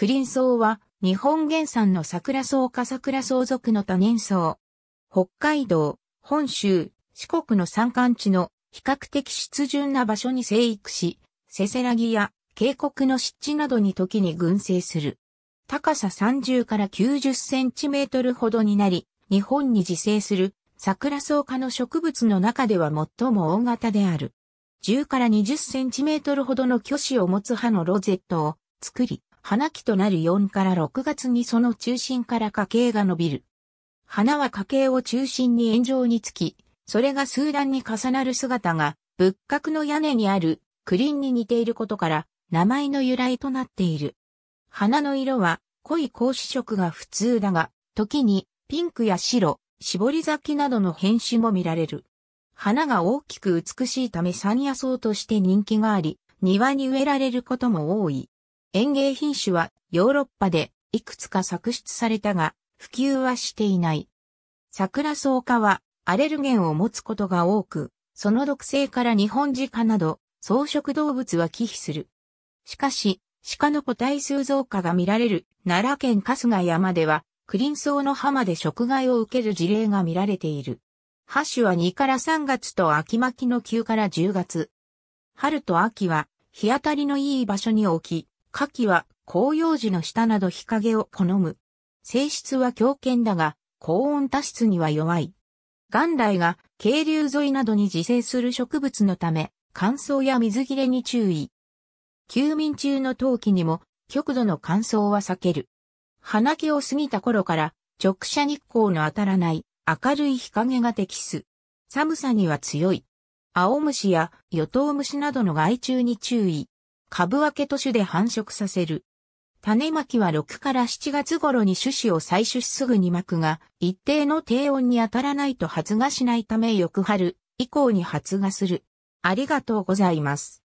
クリンソウは、日本原産の桜草か桜草属の多年草。北海道、本州、四国の山間地の比較的湿潤な場所に生育し、せせらぎや渓谷の湿地などに時に群生する。高さ30から90センチメートルほどになり、日本に自生する桜草科の植物の中では最も大型である。10から20センチメートルほどの巨子を持つ葉のロゼットを作り、花期となる4から6月にその中心から花茎が伸びる。花は花茎を中心に円状につき、それが数段に重なる姿が仏閣の屋根にあるクリンに似ていることから名前の由来となっている。花の色は濃い格子色が普通だが、時にピンクや白、絞り咲きなどの変種も見られる。花が大きく美しいため山野草として人気があり、庭に植えられることも多い。園芸品種はヨーロッパでいくつか作出されたが、普及はしていない。桜草花はアレルゲンを持つことが多く、その毒性から日本鹿など草食動物は忌避する。しかし、鹿の個体数増加が見られる奈良県春日山では、クリンソウの浜で食害を受ける事例が見られている。ハ種は2から3月と秋巻きの9から10月。春と秋は日当たりのいい場所に置き、夏季は紅葉樹の下など日陰を好む。性質は強健だが、高温多湿には弱い。元来が渓流沿いなどに自生する植物のため、乾燥や水切れに注意。休眠中の冬季にも極度の乾燥は避ける。花毛を過ぎた頃から直射日光の当たらない明るい日陰が適す。寒さには強い。青虫や与ム虫などの害虫に注意。株分け都市で繁殖させる。種まきは6から7月頃に種子を採取しすぐに巻くが、一定の低温に当たらないと発芽しないため翌春以降に発芽する。ありがとうございます。